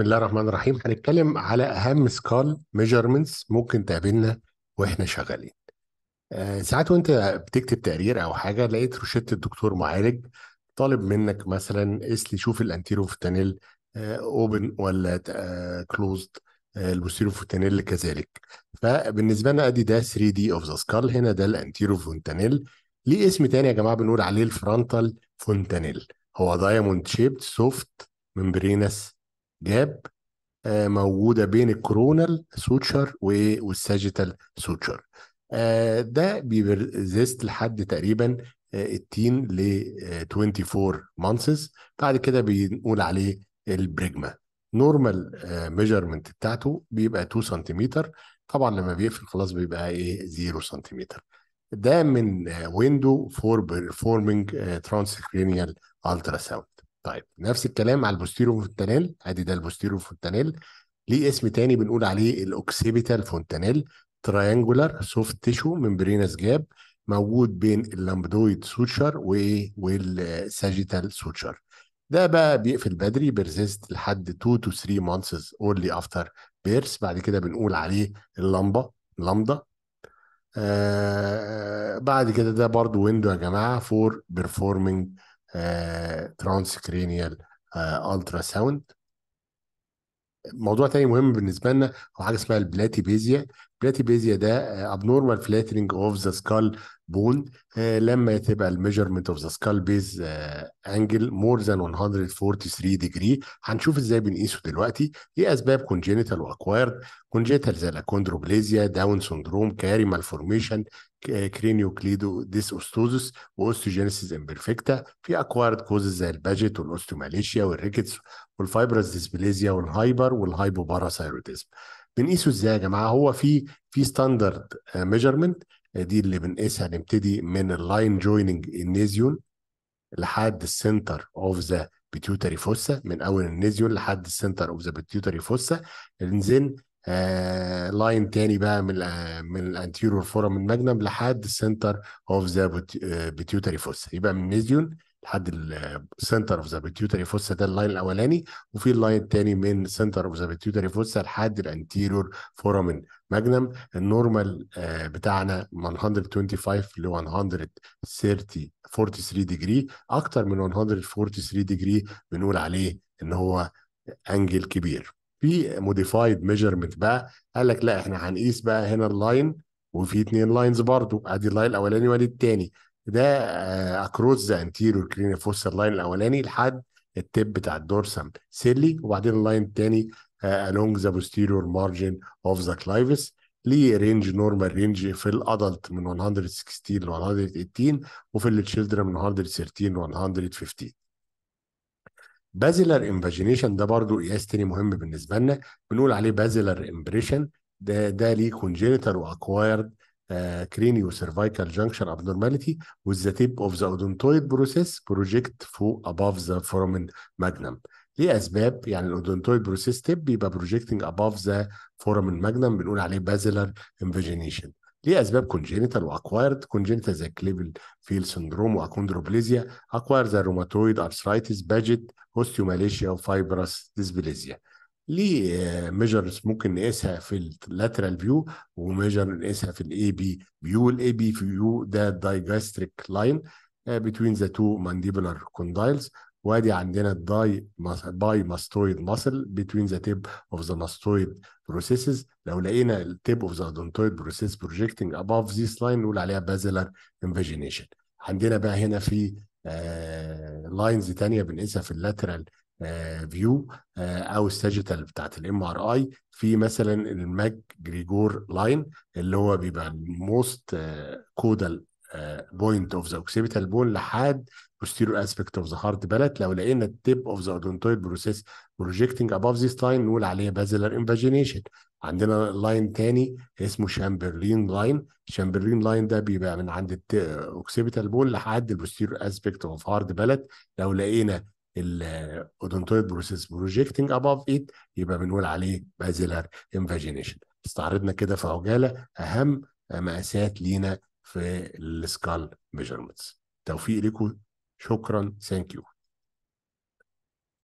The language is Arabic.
بسم الله الرحمن الرحيم هنتكلم على اهم سكال ميجرمنتس ممكن تقابلنا واحنا شغالين آه، ساعات وانت بتكتب تقرير او حاجه لقيت روشته الدكتور معالج طالب منك مثلا قيس لي شوف الانتيرو فوتانيل اوبن ولا كلوزد البوستيرو فوتانيل كذلك فبالنسبه لنا ادي ده 3 دي اوف ذا سكال هنا ده الانتيرو فونتانيل ليه اسم تاني يا جماعه بنقول عليه الفرونتال فونتانيل هو دايموند شيبت سوفت ممبرينس جاب آه، موجودة بين الكورونال سوتشر والساجيتال سوتشر آه، ده بيرزيست لحد تقريبا آه، التين ل 24 مانسز بعد كده بنقول عليه البريجما نورمال ميجرمنت بتاعته بيبقى 2 سنتيمتر طبعا لما بيقفل خلاص بيبقى ايه 0 سنتيمتر ده من ويندو فور بيرفورمينج ترانسكرينيال الترا ساوند طيب نفس الكلام على البوستيرو فونتانيل ادي ده البوستيرو فونتانيل ليه اسم تاني بنقول عليه الاوكسيبيتال فونتانيل تراينجولار سوفت تيشو ممبرينس جاب موجود بين اللامبدويد سوتشر وايه والساجيتال سوتشر ده بقى بيقفل بدري بيرزيست لحد 2 تو 3 مانثس اورلي افتر بيرس بعد كده بنقول عليه اللمبه لامدا آه بعد كده ده برضو ويندو يا جماعه فور بيرفورمينج ترانس كرينيال الترا ساوند موضوع تاني مهم بالنسبه لنا هو حاجه اسمها البلاتي بيزيا بلاتيبيزيا ده آه، abnormal flattening of the skull bone آه، لما تبقى الميجرمنت اوف ذا سكال بيز انجل مور ذان 143 ديجري هنشوف ازاي بنقيسه دلوقتي ايه اسباب كونجينيتال واكوايرد كونجينيتال زي الاكوندروبليزيا داون سندروم كاري مالفورميشن كرينيو كليدو ديس اوستوزس واوستوجينيسيس امبرفكتا في اكوايرد كوزز زي الباجيت والاوستوماليشيا والريكتس والفايبرس ديسبليزيا والهايبر والهايبوباراثايروديزم بنقيسه ازاي يا جماعه هو في في ستاندرد آه، ميجرمنت آه، دي اللي بنقيسها نبتدي من اللاين جويننج النيزيون لحد السنتر اوف ذا بيتيوتري فوسا من اول النيزيون لحد السنتر اوف ذا بيتيوتري فوسا انزين آه لاين تاني بقى من آه من الانتيرور فورم الماجنم لحد السنتر اوف ذا بيتيوتري فوسا يبقى من النيزيون لحد السنتر اوف ذا بيتيوتري فوسا ده اللاين الاولاني وفي اللاين الثاني من سنتر اوف ذا بيتيوتري فوسا لحد الانتيرور فورامن ماجنم النورمال بتاعنا من 125 ل 130 43 ديجري اكتر من 143 ديجري بنقول عليه ان هو انجل كبير في موديفايد ميجرمنت بقى قال لك لا احنا هنقيس بقى هنا اللاين وفي اتنين لاينز برضو ادي اللاين الاولاني وادي الثاني ده اكروز ذا انتيريور كرينيا فوسا لاين الاولاني لحد التب بتاع الدورسم سيلي وبعدين اللاين الثاني آه، along the posterior margin of the clivus ليه رينج نورمال رينج في الادلت من 116 ل 118 وفي التشيلدرن من 113 ل 115 بازلر انفاجينيشن ده برضو قياس تاني مهم بالنسبه لنا بنقول عليه بازلر امبريشن ده ده ليه كونجينيتال واكوايرد كرينيو سيرفايكال جانكشن ابنورماليتي وذ ذا تيب اوف ذا اودونتويد بروسيس بروجكت فوق اباف ذا فورمن ماجنم ليه اسباب يعني الاودونتويد بروسيس تيب بيبقى بروجكتنج اباف ذا فورمن ماجنم بنقول عليه بازلر انفيجينيشن ليه اسباب كونجينيتال واكوايرد كونجينيتال زي كليبل فيل سندروم واكوندروبليزيا اكوايرد زي روماتويد ارثرايتس باجيت اوستيوماليشيا وفايبرس ديسبليزيا ليه ميجرز ممكن نقيسها في اللاترال فيو وميجر نقيسها في الاي بي فيو الاي بي فيو ده دايجاستريك لاين بتوين ذا تو مانديبولار كوندايلز وادي عندنا الداي باي ماستويد ماسل بتوين ذا تيب اوف ذا ماستويد بروسيسز لو لقينا التيب اوف ذا دونتويد بروسيس بروجيكتنج اباف ذيس لاين نقول عليها بازلر انفاجينيشن عندنا بقى هنا في لاينز آه، تانية بنقيسها في اللاترال فيو آه، آه، او الساجيتال بتاعت الام ار اي في مثلا الماج جريجور لاين اللي هو بيبقى الموست كودال بوينت اوف ذا اوكسيبيتال بون لحد بوستيرو اسبكت اوف ذا هارت بلت لو لقينا التيب اوف ذا اودونتويد بروسيس بروجيكتنج اباف ذيس لاين نقول عليه بازلر انفاجينيشن عندنا لاين تاني اسمه شامبرلين لاين شامبرلين لاين ده بيبقى من عند اوكسيبيتال بول آه، لحد البوستيرو اسبكت اوف هارد بلت لو لقينا الاودونتويد بروسيس بروجيكتنج اباف ايت يبقى بنقول عليه بازيلر انفاجينيشن استعرضنا كده في عجاله اهم مقاسات لينا في السكال ميجرمنتس توفيق لكم شكرا ثانك يو